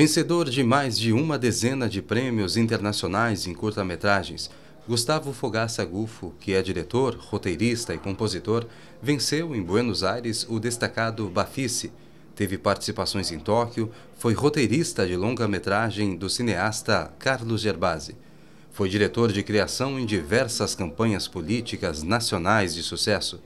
Vencedor de mais de uma dezena de prêmios internacionais em curta-metragens, Gustavo Fogaça Gufo, que é diretor, roteirista e compositor, venceu em Buenos Aires o destacado Bafice. Teve participações em Tóquio, foi roteirista de longa-metragem do cineasta Carlos Gerbasi. Foi diretor de criação em diversas campanhas políticas nacionais de sucesso.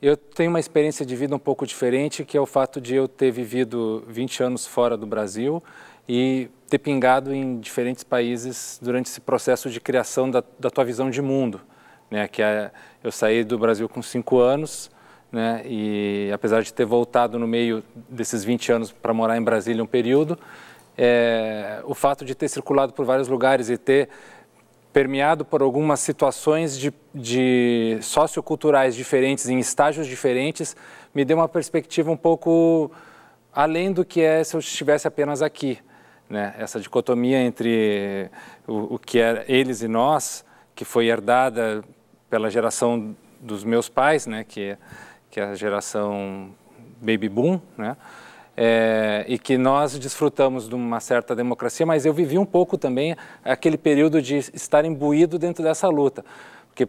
Eu tenho uma experiência de vida um pouco diferente, que é o fato de eu ter vivido 20 anos fora do Brasil e ter pingado em diferentes países durante esse processo de criação da, da tua visão de mundo. Né? Que é, eu saí do Brasil com 5 anos, né? E apesar de ter voltado no meio desses 20 anos para morar em Brasília um período, é, o fato de ter circulado por vários lugares e ter permeado por algumas situações de, de socioculturais diferentes, em estágios diferentes, me deu uma perspectiva um pouco além do que é se eu estivesse apenas aqui. Né? Essa dicotomia entre o, o que é eles e nós, que foi herdada pela geração dos meus pais, né? que, que é a geração baby boom, né? É, e que nós desfrutamos de uma certa democracia, mas eu vivi um pouco também aquele período de estar imbuído dentro dessa luta. Porque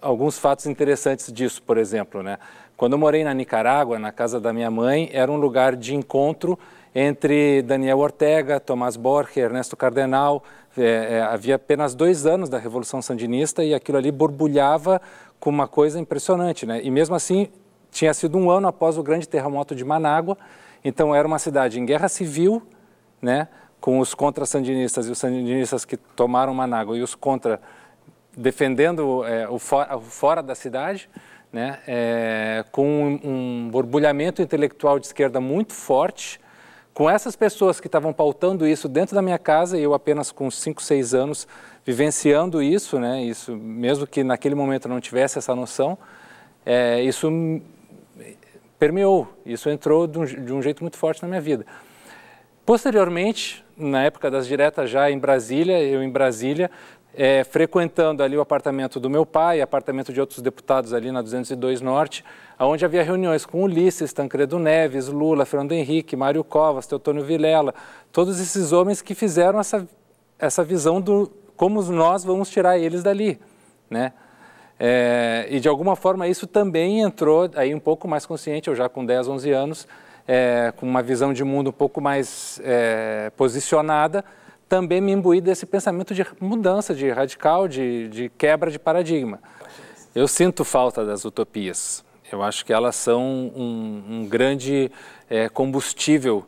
alguns fatos interessantes disso, por exemplo, né? Quando eu morei na Nicarágua, na casa da minha mãe, era um lugar de encontro entre Daniel Ortega, Tomás Borges, Ernesto Cardenal. É, é, havia apenas dois anos da Revolução Sandinista e aquilo ali borbulhava com uma coisa impressionante, né? E mesmo assim, tinha sido um ano após o grande terremoto de Manágua, então era uma cidade em guerra civil, né, com os contra-sandinistas e os sandinistas que tomaram Manágua e os contra defendendo é, o, for, o, fora da cidade, né, é, com um, um borbulhamento intelectual de esquerda muito forte, com essas pessoas que estavam pautando isso dentro da minha casa, e eu apenas com 5, 6 anos vivenciando isso, né, isso mesmo que naquele momento eu não tivesse essa noção, é, isso permeou. Isso entrou de um, de um jeito muito forte na minha vida. Posteriormente, na época das diretas já em Brasília, eu em Brasília, é, frequentando ali o apartamento do meu pai, apartamento de outros deputados ali na 202 Norte, onde havia reuniões com Ulisses, Tancredo Neves, Lula, Fernando Henrique, Mário Covas, Teotônio Vilela, todos esses homens que fizeram essa, essa visão do como nós vamos tirar eles dali, né? É, e de alguma forma isso também entrou aí um pouco mais consciente, eu já com 10, 11 anos, é, com uma visão de mundo um pouco mais é, posicionada, também me imbuí desse pensamento de mudança, de radical, de, de quebra de paradigma. Eu sinto falta das utopias. Eu acho que elas são um, um grande é, combustível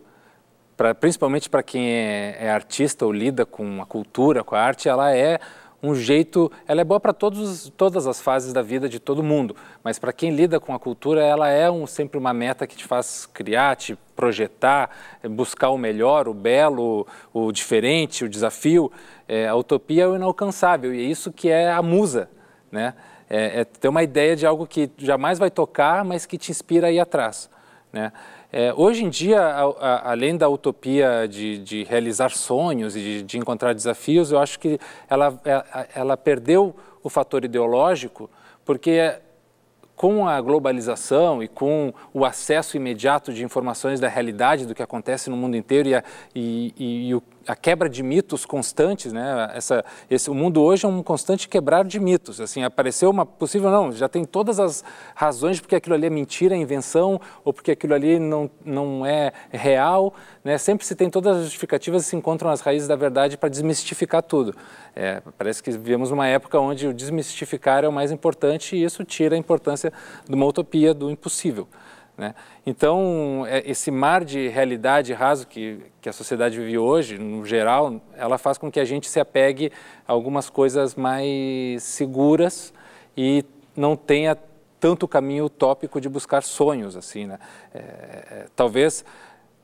Pra, principalmente para quem é, é, artista ou lida com a cultura, com a arte, ela é um jeito. Ela é boa para todas as fases da vida de todo mundo, mas para quem lida com a cultura, ela é um, sempre uma meta que te faz criar, te projetar, eh, buscar o melhor, o belo, o diferente, o desafio. É, a utopia é o inalcançável e é isso que é a musa, né? É, é ter uma ideia de algo que jamais vai tocar, mas que te inspira a ir atrás, né? É, hoje em dia, a, a, além da utopia de, de realizar sonhos e de, de, encontrar desafios, eu acho que ela, é, ela perdeu o fator ideológico, porque é, com a globalização e com o acesso imediato de informações da realidade do que acontece no mundo inteiro e, a, e, e, e o, a quebra de mitos constantes, né? Essa, esse, o mundo hoje é um constante quebrar de mitos. Assim, apareceu uma possível, não, já tem todas as razões porque aquilo ali é mentira, é invenção, ou porque aquilo ali não, não é real. Né? Sempre se tem todas as justificativas e se encontram as raízes da verdade para desmistificar tudo. É, parece que vivemos uma época onde o desmistificar é o mais importante e isso tira a importância de uma utopia, do impossível. Né? Então, é, esse mar de realidade raso que, que a sociedade vive hoje, no geral, ela faz com que a gente se apegue a algumas coisas mais seguras e não tenha tanto caminho utópico de buscar sonhos assim né? é, é, talvez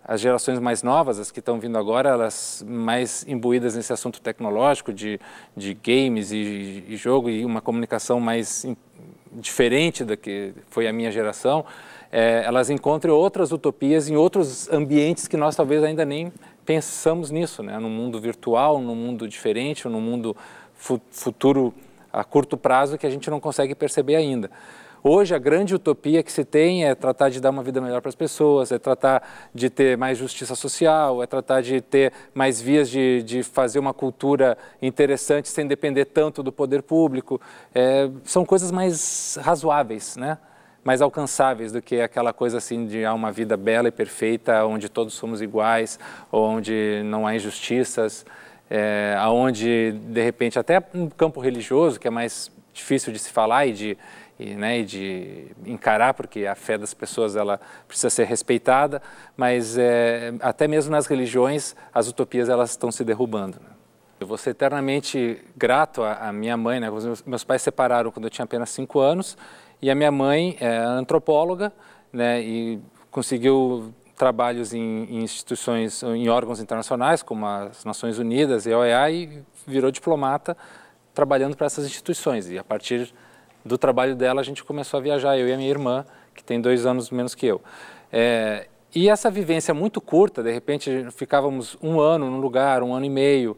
as gerações mais novas, as que estão vindo agora, elas mais imbuídas nesse assunto tecnológico de, de games e, e jogo e uma comunicação mais in, diferente da que foi a minha geração, é, elas encontrem outras utopias em outros ambientes que nós talvez ainda nem pensamos nisso, né? No mundo virtual, no mundo diferente, no mundo fu futuro a curto prazo que a gente não consegue perceber ainda. Hoje a grande utopia que se tem é tratar de dar uma vida melhor para as pessoas, é tratar de ter mais justiça social, é tratar de ter mais vias de, de fazer uma cultura interessante sem depender tanto do poder público. É, são coisas mais razoáveis, né? mais alcançáveis do que aquela coisa assim de há uma vida bela e perfeita, onde todos somos iguais, onde não há injustiças, é, aonde de repente até no campo religioso que é mais difícil de se falar e de e, né, e de encarar, porque a fé das pessoas ela precisa ser respeitada, mas é, até mesmo nas religiões as utopias elas estão se derrubando. Né? Eu vou ser eternamente grato à, minha mãe, né? Meus, pais se separaram quando eu tinha apenas cinco anos e a minha mãe é antropóloga, né, e conseguiu trabalhos em, em, instituições, em órgãos internacionais, como as Nações Unidas e a OEA, e virou diplomata trabalhando para essas instituições. E a partir do trabalho dela, a gente começou a viajar, eu e a minha irmã, que tem dois anos menos que eu. É, e essa vivência muito curta, de repente ficávamos um ano num lugar, um ano e meio,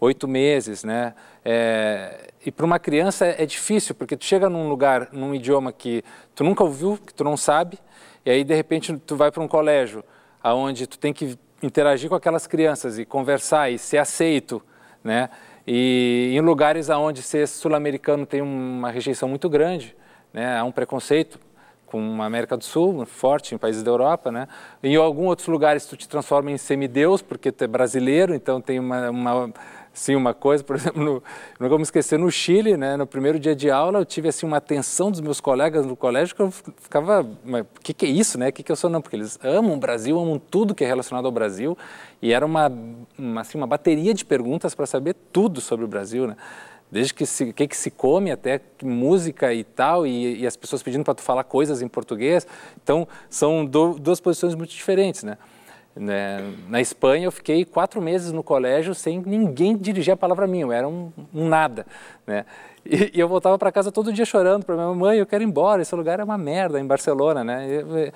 oito meses, né? É, e para uma criança é, é, difícil, porque tu chega num lugar, num idioma que tu nunca ouviu, que tu não sabe, e aí de repente tu vai para um colégio aonde tu tem que interagir com aquelas crianças e conversar e ser aceito, né? E em lugares aonde ser sul-americano tem uma rejeição muito grande, né? Há um preconceito com a América do Sul, forte em países da Europa, né? Em alguns outros lugares tu te transforma em semideus, porque tu é brasileiro, então tem uma, uma sim uma coisa, por exemplo, no, não vou me esquecer, no Chile, né, no primeiro dia de aula, eu tive assim uma atenção dos meus colegas no colégio que eu ficava, mas o que, que é isso, né? O que, que eu sou não? Porque eles amam o Brasil, amam tudo que é relacionado ao Brasil, e era uma, uma assim, uma bateria de perguntas para saber tudo sobre o Brasil, né? Desde que se, que, que se come até música e tal, e, e as pessoas pedindo para tu falar coisas em português. Então, são do, duas posições muito diferentes, né? Né? Na Espanha, eu fiquei quatro meses no colégio sem ninguém dirigir a palavra minha, eu era um, um nada. Né? E, e, eu voltava para casa todo dia chorando para minha mãe, eu quero ir embora, esse lugar é uma merda em Barcelona, né?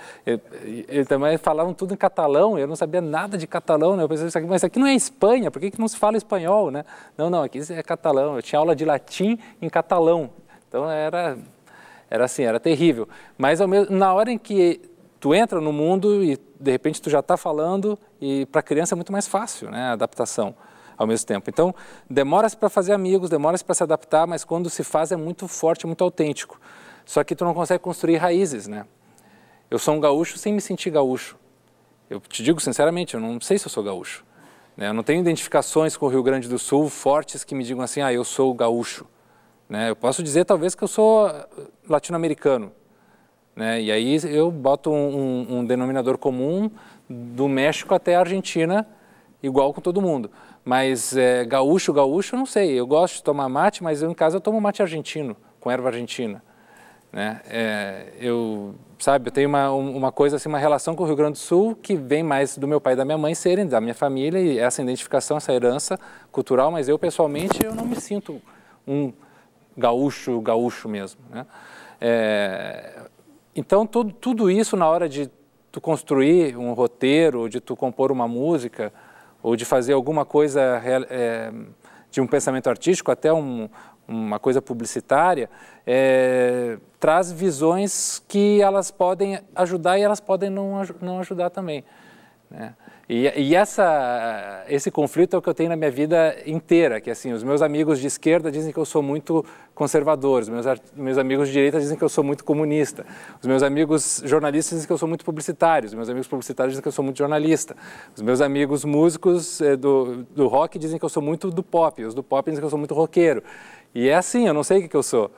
Eles também falavam tudo em catalão, eu não sabia nada de catalão, né? Eu pensei, mas isso aqui não é Espanha, por que, que não se fala espanhol, né? Não, não, aqui é catalão, eu tinha aula de latim em catalão, então era, era assim, era terrível. Mas mesmo, na hora em que tu entra no mundo e de repente tu já está falando e para a criança é muito mais fácil, né, a adaptação ao mesmo tempo. Então, demora-se para fazer amigos, demora-se para se adaptar, mas quando se faz é muito forte, muito autêntico. Só que tu não consegue construir raízes, né? Eu sou um gaúcho sem me sentir gaúcho. Eu te digo sinceramente, eu não sei se eu sou gaúcho. Né? Eu não tenho identificações com o Rio Grande do Sul fortes que me digam assim, ah, eu sou gaúcho. Né? Eu posso dizer talvez que eu sou eh, latino-americano, né? E aí eu boto um, um, um denominador comum do México até a Argentina, igual com todo mundo. Mas é, gaúcho, gaúcho, não sei. Eu gosto de tomar mate, mas eu, em casa eu tomo mate argentino, com erva argentina. Né? É, eu, sabe, eu tenho uma, uma coisa assim, uma relação com o Rio Grande do Sul que vem mais do meu pai e da minha mãe serem da minha família e essa identificação, essa herança cultural, mas eu pessoalmente eu não me sinto um gaúcho, gaúcho mesmo, né? É, então, tudo, tudo isso na hora de tu construir um roteiro, de tu compor uma música, ou de fazer alguma coisa é, de um pensamento artístico, até um, uma coisa publicitária, é, traz visões que elas podem ajudar e elas podem não, não ajudar também. Né? E, e essa, esse conflito é o que eu tenho na minha vida inteira, que assim, os meus amigos de esquerda dizem que eu sou muito conservador, os meus, meus amigos de direita dizem que eu sou muito comunista, os meus amigos jornalistas dizem que eu sou muito publicitário, os meus amigos publicitários dizem que eu sou muito jornalista, os meus amigos músicos eh, do, do rock dizem que eu sou muito do pop, os do pop dizem que eu sou muito roqueiro. E é assim, eu não sei o que, que eu sou.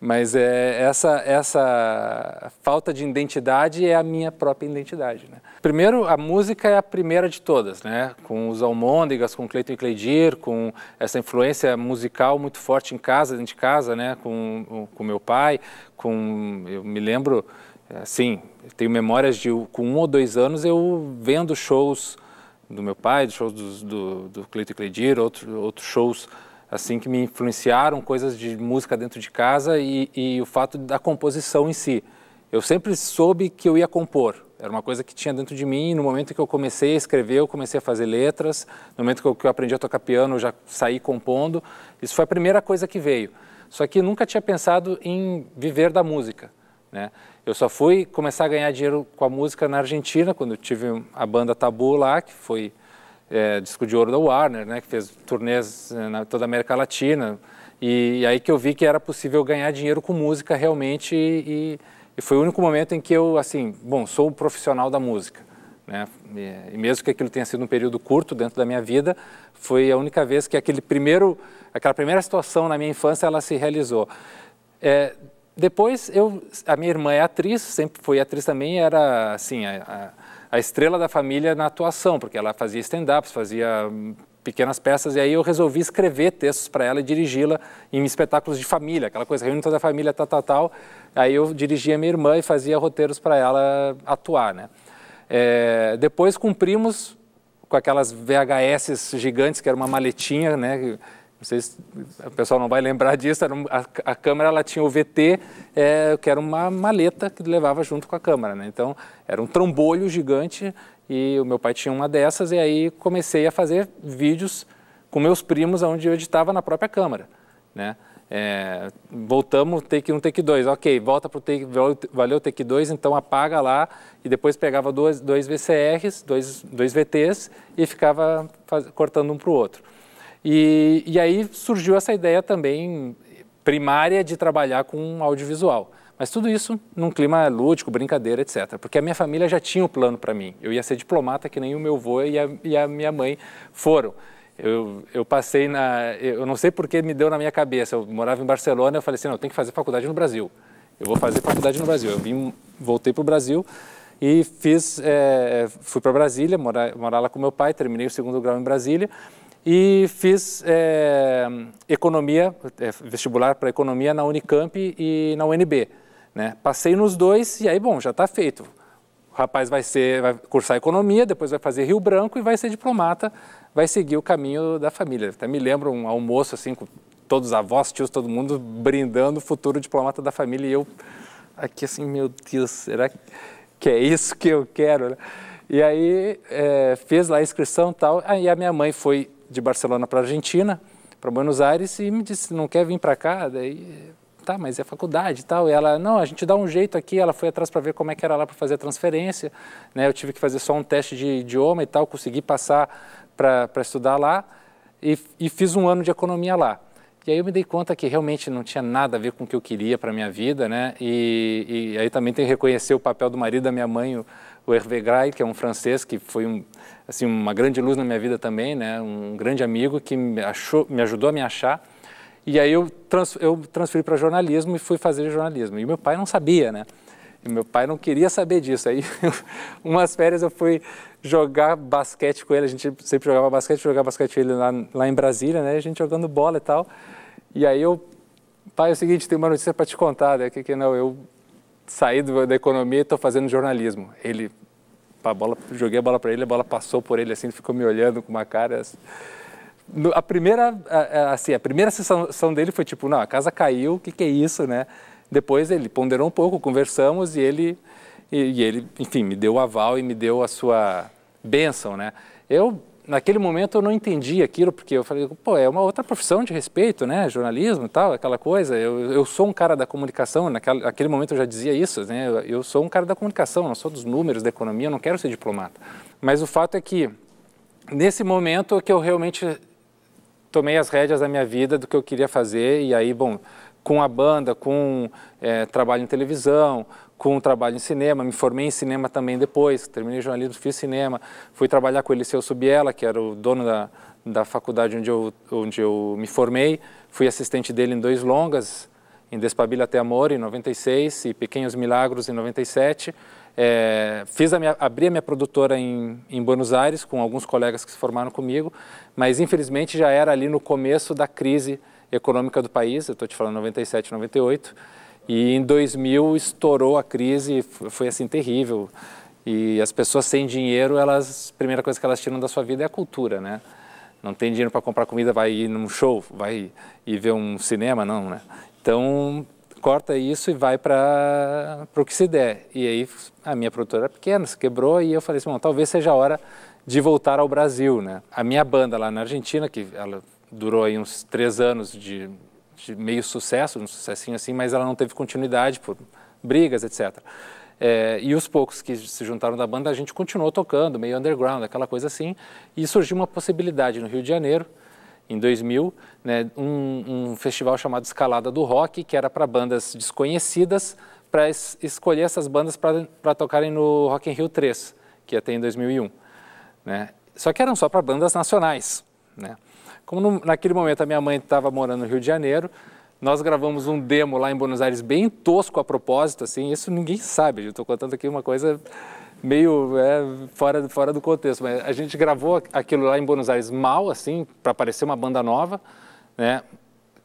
Mas é, essa, essa falta de identidade é a minha própria identidade, né? Primeiro, a música é a primeira de todas, né? Com os Almôndegas, com Cleiton e Cleidir, com essa influência musical muito forte em casa, dentro de casa, né? Com, com meu pai, com... Eu me lembro, assim, tenho memórias de, com um ou dois anos, eu vendo shows do meu pai, shows do, do, do Cleiton e Cleidir, outros outro shows assim que me influenciaram coisas de música dentro de casa e, e o fato da composição em si. Eu sempre soube que eu ia compor, era uma coisa que tinha dentro de mim no momento que eu comecei a escrever, eu comecei a fazer letras. No momento que eu, que eu aprendi a tocar piano, eu já saí compondo. Isso foi a primeira coisa que veio. Só que nunca tinha pensado em viver da música. Né? Eu só fui começar a ganhar dinheiro com a música na Argentina, quando eu tive a banda Tabu lá, que foi é, disco de ouro da Warner, né? que fez turnês é, na toda a América Latina. E, e aí que eu vi que era possível ganhar dinheiro com música realmente e, e e foi o único momento em que eu, assim, bom, sou um profissional da música. Né? E mesmo que aquilo tenha sido um período curto dentro da minha vida, foi a única vez que aquele primeiro, aquela primeira situação na minha infância ela se realizou. É, depois eu, a minha irmã é atriz, sempre foi atriz também, era assim a, a, a estrela da família na atuação, porque ela fazia stand-ups, fazia pequenas peças, e aí eu resolvi escrever textos para ela e dirigi-la em espetáculos de família, aquela coisa, reúne toda a família, tal, tal, tal. Aí eu dirigia minha irmã e fazia roteiros para ela atuar, né? É, depois cumprimos com aquelas VHS gigantes, que era uma maletinha, né? Vocês, o pessoal não vai lembrar disso, a, a câmera ela tinha o VT, é, que era uma maleta que levava junto com a câmera. Né? Então, era um trambolho gigante e o meu pai tinha uma dessas e aí comecei a fazer vídeos com meus primos, onde eu editava na própria câmera. Né? É, voltamos, take 1, um, take 2, ok, volta para o take, valeu take 2, então apaga lá e depois pegava dois, dois VCRs, dois, dois VTs e ficava faz, cortando um para o outro. E, e aí surgiu essa ideia também primária de trabalhar com audiovisual. Mas tudo isso num clima lúdico, brincadeira, etc. Porque a minha família já tinha o um plano para mim. Eu ia ser diplomata, que nem o meu avô e a, e a minha mãe foram. Eu, eu, passei na. Eu não sei porque me deu na minha cabeça. Eu morava em Barcelona, eu falei assim: não, eu tenho que fazer faculdade no Brasil. Eu vou fazer faculdade no Brasil. Eu vim, voltei para o Brasil e fiz. É, fui para Brasília, morar, morar lá com meu pai, terminei o segundo grau em Brasília e fiz é, economia, é, vestibular para economia na Unicamp e na UNB. Né? Passei nos dois e aí, bom, já está feito. O rapaz vai, ser, vai cursar economia, depois vai fazer Rio Branco e vai ser diplomata, vai seguir o caminho da família. Até me lembro um almoço assim com todos os avós, tios, todo mundo brindando o futuro diplomata da família e eu aqui assim, meu Deus, será que é isso que eu quero? Né? E aí é, fez lá a inscrição e tal, aí a minha mãe foi de Barcelona para a Argentina, para Buenos Aires, e me disse, não quer vir para cá? Daí, tá, mas é faculdade e tal. E ela, não, a gente dá um jeito aqui. Ela foi atrás para ver como é que era lá para fazer a transferência. Né? Eu tive que fazer só um teste de idioma e tal, consegui passar para estudar lá e, e fiz um ano de economia lá. E aí eu me dei conta que realmente não tinha nada a ver com o que eu queria para minha vida, né? E, e aí também tem que reconhecer o papel do marido da minha mãe, o, o Hervé Gray, que é um francês que foi um, assim, uma grande luz na minha vida também, né? um grande amigo que me, achou, me ajudou a me achar. E aí eu, trans, eu transferi para jornalismo e fui fazer jornalismo. E meu pai não sabia, né? E meu pai não queria saber disso. Aí, umas férias eu fui jogar basquete com ele. A gente sempre jogava basquete, jogava basquete com ele lá, lá em Brasília, né? A gente jogando bola e tal. E aí eu, pai, é o seguinte, tem uma notícia para te contar, né? Que, que não, eu saí da economia e estou fazendo jornalismo. Ele, a bola, joguei a bola para ele, a bola passou por ele assim, ele ficou me olhando com uma cara. Assim. A primeira, assim, a primeira sessão dele foi tipo, não, a casa caiu, o que, que é isso, né? Depois ele ponderou um pouco, conversamos e ele, e, e ele, enfim, me deu o aval e me deu a sua bênção, né? Eu naquele momento eu não entendi aquilo, porque eu falei, pô, é uma outra profissão de respeito, né? Jornalismo e tal, aquela coisa. Eu, eu sou um cara da comunicação, naquela, naquele momento eu já dizia isso, né? Eu, eu sou um cara da comunicação, não sou dos números, da economia, eu não quero ser diplomata. Mas o fato é que, nesse momento é que eu realmente tomei as rédeas da minha vida, do que eu queria fazer, e aí, bom, com a banda, com é, trabalho em televisão, com um trabalho em cinema, me formei em cinema também depois, terminei jornalismo, fiz cinema, fui trabalhar com o Eliseu Subiela, que era o dono da, da faculdade onde eu, onde eu me formei, fui assistente dele em dois longas, em Despabila até Amor, em 96, e Pequenos Milagros, em 97. É, fiz a minha, abri a minha produtora em, em Buenos Aires, com alguns colegas que se formaram comigo, mas infelizmente já era ali no começo da crise econômica do país, eu estou te falando 97, 98, e em 2000 estourou a crise, foi assim terrível. E as pessoas sem dinheiro, elas, a primeira coisa que elas tiram da sua vida é a cultura, né? Não tem dinheiro para comprar comida, vai ir num show, vai ir ver um cinema, não, né? Então, corta isso e vai para o que se der. E aí a minha produtora era pequena, se quebrou e eu falei assim, bom, talvez seja a hora de voltar ao Brasil, né? A minha banda lá na Argentina, que ela durou aí uns três anos de de meio sucesso, um sucessinho assim, mas ela não teve continuidade por brigas, etc. É, e os poucos que se juntaram da banda, a gente continuou tocando, meio underground, aquela coisa assim. E surgiu uma possibilidade no Rio de Janeiro, em 2000, né, um, um festival chamado Escalada do Rock, que era para bandas desconhecidas, para es escolher essas bandas para tocarem no Rock in Rio 3, que ia ter em 2001. Né? Só que eram só para bandas nacionais. Né? Como no, naquele momento a minha mãe estava morando no Rio de Janeiro, nós gravamos um demo lá em Buenos Aires bem tosco a propósito, assim, isso ninguém sabe, eu estou contando aqui uma coisa meio é, fora, fora do contexto, mas a gente gravou aquilo lá em Buenos Aires mal, assim, para parecer uma banda nova, né?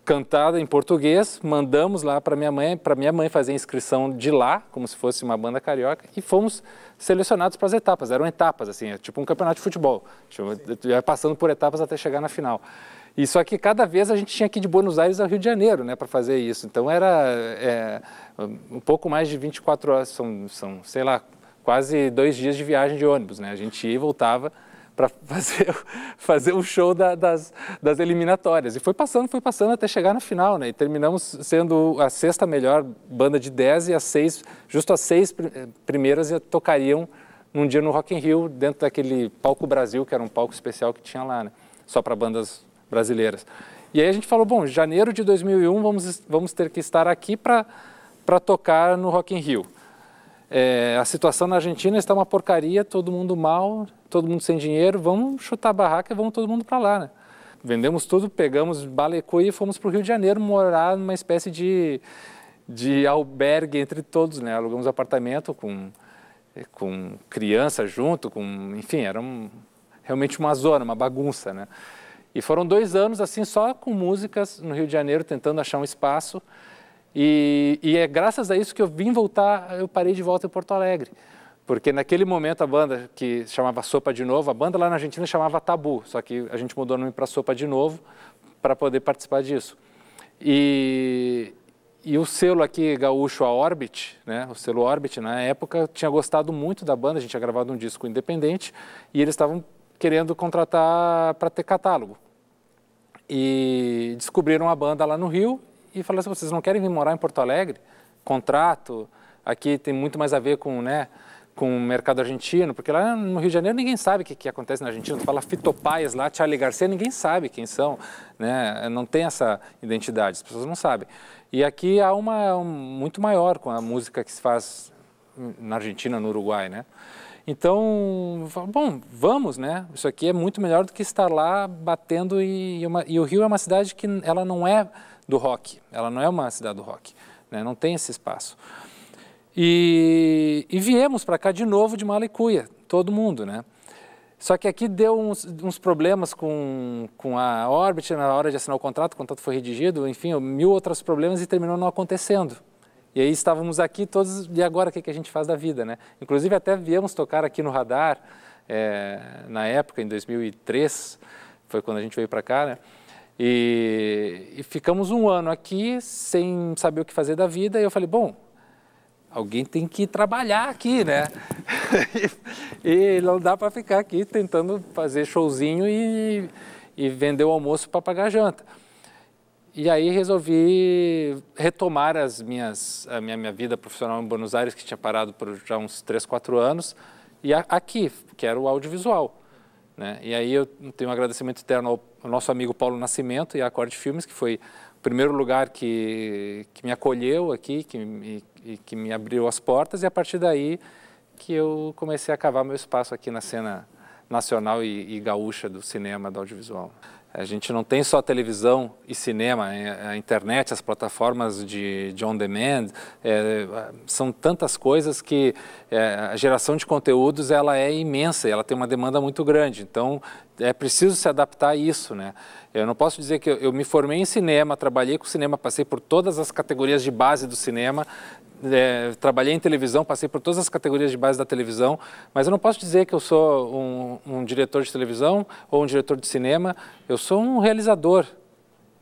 cantada em português, mandamos lá para minha mãe, para minha mãe fazer a inscrição de lá, como se fosse uma banda carioca, e fomos selecionados para as etapas. Eram etapas, assim, é tipo um campeonato de futebol, passando por etapas até chegar na final. E só que cada vez a gente tinha que ir de Buenos Aires ao Rio de Janeiro, né, para fazer isso. Então era é, um pouco mais de 24 horas, são, são, sei lá, quase dois dias de viagem de ônibus, né? A gente ia e voltava para fazer, fazer o show da, das, das eliminatórias. E foi passando, foi passando até chegar na final, né? E terminamos sendo a sexta melhor banda de 10 e as seis, justo as seis eh, primeiras tocariam num dia no Rock in Rio, dentro daquele palco Brasil, que era um palco especial que tinha lá, né? Só para bandas brasileiras. E aí a gente falou, bom, janeiro de 2001 vamos, vamos ter que estar aqui para tocar no Rock in Rio. É, a situação na Argentina está uma porcaria, todo mundo mal, todo mundo sem dinheiro, vamos chutar a barraca e vamos todo mundo para lá, né? Vendemos tudo, pegamos baleco e fomos para o Rio de Janeiro morar numa espécie de, de albergue entre todos, né? Alugamos apartamento com, com criança junto, com, enfim, era um, realmente uma zona, uma bagunça, né? E foram dois anos assim só com músicas no Rio de Janeiro, tentando achar um espaço. E, e é graças a isso que eu vim voltar, eu parei de volta em Porto Alegre. Porque naquele momento a banda que chamava Sopa de Novo, a banda lá na Argentina chamava Tabu, só que a gente mudou o nome para Sopa de Novo para poder participar disso. E, e o selo aqui gaúcho, a Orbit, né, o selo Orbit, na época tinha gostado muito da banda, a gente tinha gravado um disco independente e eles estavam querendo contratar para ter catálogo. E descobriram a banda lá no Rio e falaram assim, vocês não querem vir morar em Porto Alegre? Contrato, aqui tem muito mais a ver com, né, com o mercado argentino, porque lá no Rio de Janeiro ninguém sabe o que, que acontece na Argentina. Tu fala Fitopaias lá, Charlie Garcia, ninguém sabe quem são, né? Não tem essa identidade, as pessoas não sabem. E aqui há uma um, muito maior com a música que se faz na Argentina, no Uruguai, né? Então, bom, vamos, né? Isso aqui é muito melhor do que estar lá batendo e, uma, e o Rio é uma cidade que ela não é do rock, ela não é uma cidade do rock, né? Não tem esse espaço. E, e viemos para cá de novo de Malicuia, todo mundo, né? Só que aqui deu uns, uns, problemas com, com a órbita na hora de assinar o contrato, o contrato foi redigido, enfim, mil outros problemas e terminou não acontecendo. E aí estávamos aqui todos, e agora o que, que a gente faz da vida, né? Inclusive até viemos tocar aqui no Radar, é, na época, em 2003, foi quando a gente veio para cá, né? E, e ficamos um ano aqui sem saber o que fazer da vida, e eu falei, bom, alguém tem que trabalhar aqui, né? e, não dá para ficar aqui tentando fazer showzinho e, e vender o almoço para pagar a janta. E aí resolvi retomar as minhas, a minha, minha vida profissional em Buenos Aires, que tinha parado por já uns 3, 4 anos, e a, aqui, que era o audiovisual. Né? E aí eu tenho um agradecimento eterno ao, ao nosso amigo Paulo Nascimento e à Acorde Filmes, que foi primeiro lugar que, que me acolheu aqui, que me, e, que me abriu as portas, e a partir daí que eu comecei a cavar meu espaço aqui na cena nacional e, e gaúcha do cinema, do audiovisual. A gente não tem só televisão e cinema, é, a internet, as plataformas de, de on demand, é, são tantas coisas que é, a geração de conteúdos ela é imensa, ela tem uma demanda muito grande. Então é preciso se adaptar a isso, né? Eu não posso dizer que eu, eu, me formei em cinema, trabalhei com cinema, passei por todas as categorias de base do cinema, é, trabalhei em televisão, passei por todas as categorias de base da televisão, mas eu não posso dizer que eu sou um, um diretor de televisão ou um diretor de cinema. Eu sou um realizador,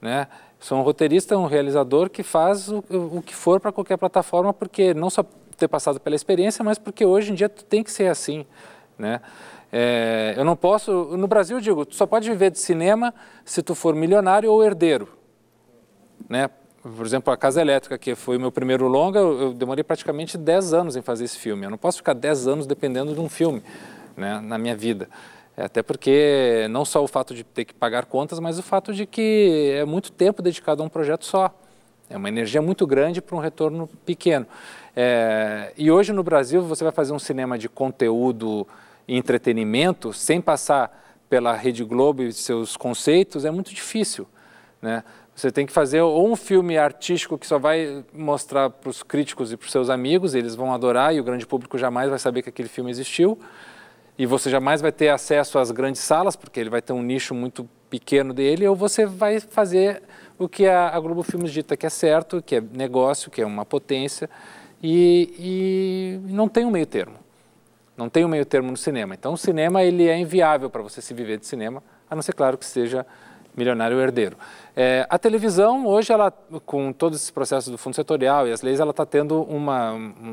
né? Sou um roteirista, um realizador que faz o, o que for para qualquer plataforma, porque não só ter passado pela experiência, mas porque hoje em dia tu tem que ser assim, né? É, eu não posso, no Brasil eu digo, tu só pode viver de cinema se tu for milionário ou herdeiro, né? Por exemplo, a Casa Elétrica, que foi o meu primeiro longa, eu demorei praticamente 10 anos em fazer esse filme. Eu não posso ficar 10 anos dependendo de um filme né, na minha vida. É, até porque não só o fato de ter que pagar contas, mas o fato de que é muito tempo dedicado a um projeto só. É uma energia muito grande para um retorno pequeno. É, e hoje no Brasil você vai fazer um cinema de conteúdo entretenimento sem passar pela Rede Globo e seus conceitos é muito difícil, né? Você tem que fazer ou um filme artístico que só vai mostrar para os críticos e para os seus amigos, eles vão adorar e o grande público jamais vai saber que aquele filme existiu. E você jamais vai ter acesso às grandes salas, porque ele vai ter um nicho muito pequeno dele, ou você vai fazer o que a, Globo Filmes dita que é certo, que é negócio, que é uma potência, e, e não tem um meio termo. Não tem um meio termo no cinema. Então, o cinema ele é inviável para você se viver de cinema, a não ser, claro, que seja milionário herdeiro. É, a televisão, hoje, ela, com todos esses processos do fundo setorial e as leis, ela está tendo uma,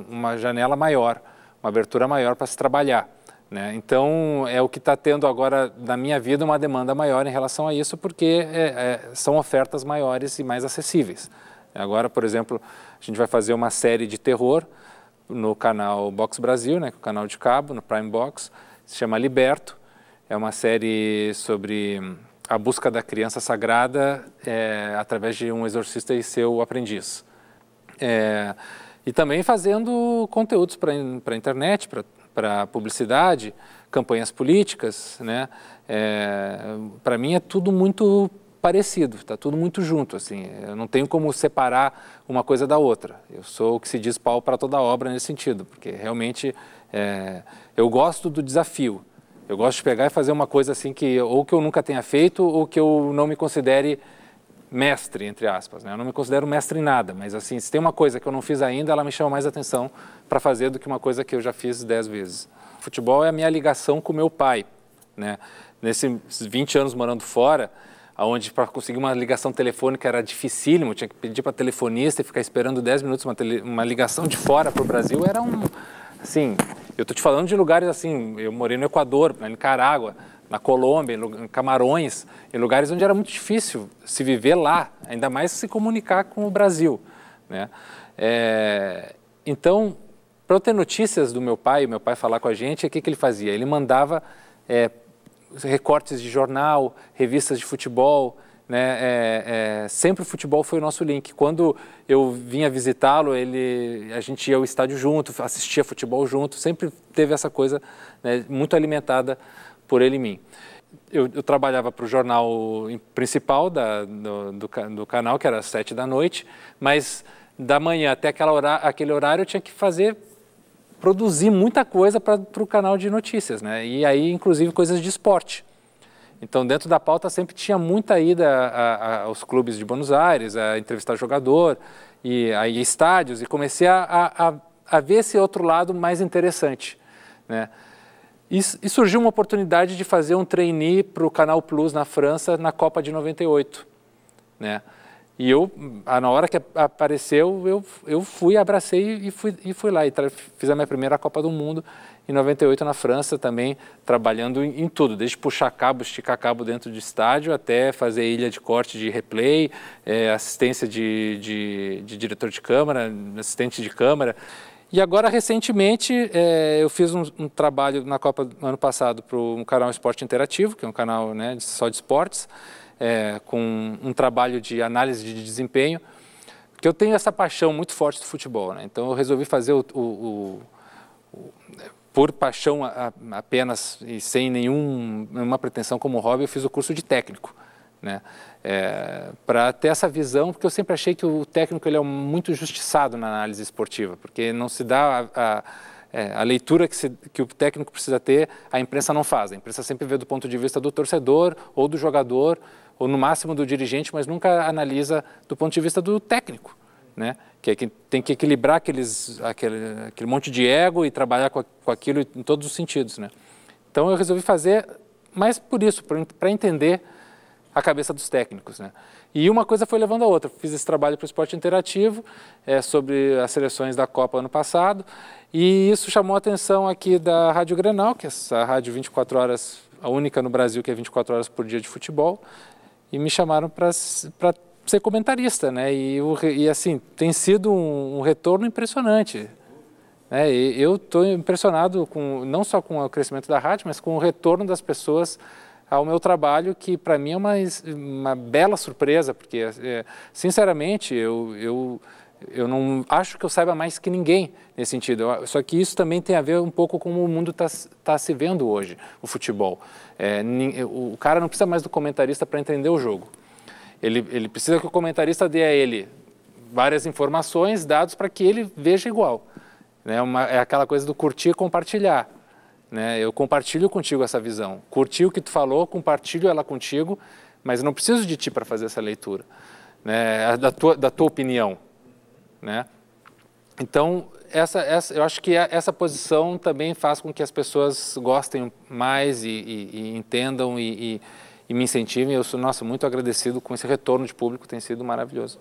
uma janela maior, uma abertura maior para se trabalhar. Né? Então, é o que está tendo agora, na minha vida, uma demanda maior em relação a isso, porque é, é, são ofertas maiores e mais acessíveis. Agora, por exemplo, a gente vai fazer uma série de terror, no canal Box Brasil, né, que é o canal de cabo, no Prime Box, se chama Liberto. É uma série sobre hum, a busca da criança sagrada é, através de um exorcista e seu aprendiz. É, e também fazendo conteúdos para a internet, para publicidade, campanhas políticas. Né? É, para mim é tudo muito parecido, está tudo muito junto, assim, eu não tenho como separar uma coisa da outra. Eu sou o que se diz pau para toda obra nesse sentido, porque realmente é, eu gosto do desafio. Eu gosto de pegar e fazer uma coisa assim que ou que eu nunca tenha feito ou que eu não me considere mestre, entre aspas. Né? Eu não me considero mestre em nada, mas assim, se tem uma coisa que eu não fiz ainda, ela me chama mais atenção para fazer do que uma coisa que eu já fiz dez vezes. Futebol é a minha ligação com meu pai. Né? Nesses 20 anos morando fora, onde para conseguir uma ligação telefônica era dificílimo, tinha que pedir para telefonista e ficar esperando 10 minutos uma, tele, uma ligação de fora para o Brasil, era um, assim, eu tô te falando de lugares assim, eu morei no Equador, na Nicarágua, na Colômbia, em Camarões, em lugares onde era muito difícil se viver lá, ainda mais se comunicar com o Brasil, né? É, então, para eu ter notícias do meu pai, meu pai falar com a gente, o que, que ele fazia? Ele mandava é, recortes de jornal, revistas de futebol, né? É, é, sempre o futebol foi o nosso link. Quando eu vinha visitá-lo, ele, a gente ia ao estádio junto, assistia futebol junto. Sempre teve essa coisa né, muito alimentada por ele e mim. Eu, eu trabalhava para o jornal principal da, do, do, do, canal, que era às sete da noite, mas da manhã até hora, aquele horário eu tinha que fazer produzir muita coisa para o canal de notícias, né? E aí, inclusive, coisas de esporte. Então, dentro da pauta sempre tinha muita ida a, a, aos clubes de Buenos Aires, a entrevistar jogador, e a, estádios, e comecei a, a, ver esse outro lado mais interessante, né? E, e surgiu uma oportunidade de fazer um trainee para o Canal Plus na França na Copa de 98, né? E eu, ah, na hora que apareceu, eu, eu fui, abracei e fui, e fui lá. E fiz a minha primeira Copa do Mundo em 98 na França também, trabalhando em, em, tudo, desde puxar cabo, esticar cabo dentro do estádio, até fazer ilha de corte de replay, é, assistência de, de, de, diretor de câmara, assistente de câmara. E agora, recentemente, é, eu fiz um, um, trabalho na Copa ano passado para um canal Esporte Interativo, que é um canal né, só de esportes, é, com um trabalho de análise de desempenho, que eu tenho essa paixão muito forte do futebol. Né? Então eu resolvi fazer o, o, o, o por paixão a, a, apenas e sem nenhuma pretensão como hobby, eu fiz o curso de técnico. Né? É, para ter essa visão, porque eu sempre achei que o técnico ele é muito justiçado na análise esportiva, porque não se dá a, a é, a leitura que, se, que, o técnico precisa ter, a imprensa não faz. A imprensa sempre vê do ponto de vista do torcedor ou do jogador, ou no máximo do dirigente, mas nunca analisa do ponto de vista do técnico, né? Que, é que tem que equilibrar aqueles, aquele, aquele monte de ego e trabalhar com, com aquilo em todos os sentidos, né? Então eu resolvi fazer, mas por isso, para entender a cabeça dos técnicos, né? E uma coisa foi levando a outra. Fiz esse trabalho para o esporte interativo é, sobre as seleções da Copa ano passado e isso chamou a atenção aqui da Rádio Grenal, que é essa rádio 24 horas, a única no Brasil que é 24 horas por dia de futebol e me chamaram para ser comentarista, né? E, e assim, tem sido um, um retorno impressionante. Né? E eu estou impressionado com, não só com o crescimento da rádio, mas com o retorno das pessoas ao meu trabalho, que para mim é uma, uma bela surpresa, porque, é, sinceramente, eu, eu eu não acho que eu saiba mais que ninguém nesse sentido. Só que isso também tem a ver um pouco com como o mundo está tá se vendo hoje, o futebol. É, o cara não precisa mais do comentarista para entender o jogo. Ele, ele precisa que o comentarista dê a ele várias informações, dados para que ele veja igual. Né? Uma, é aquela coisa do curtir e compartilhar. Né? Eu compartilho contigo essa visão. Curti o que tu falou, compartilho ela contigo, mas não preciso de ti para fazer essa leitura, né? da, tua, da tua opinião né? Então, essa, essa, eu acho que é, essa posição também faz com que as pessoas gostem mais e, e, e entendam e, e, me incentivem. Eu sou, nossa, muito agradecido com esse retorno de público, tem sido maravilhoso.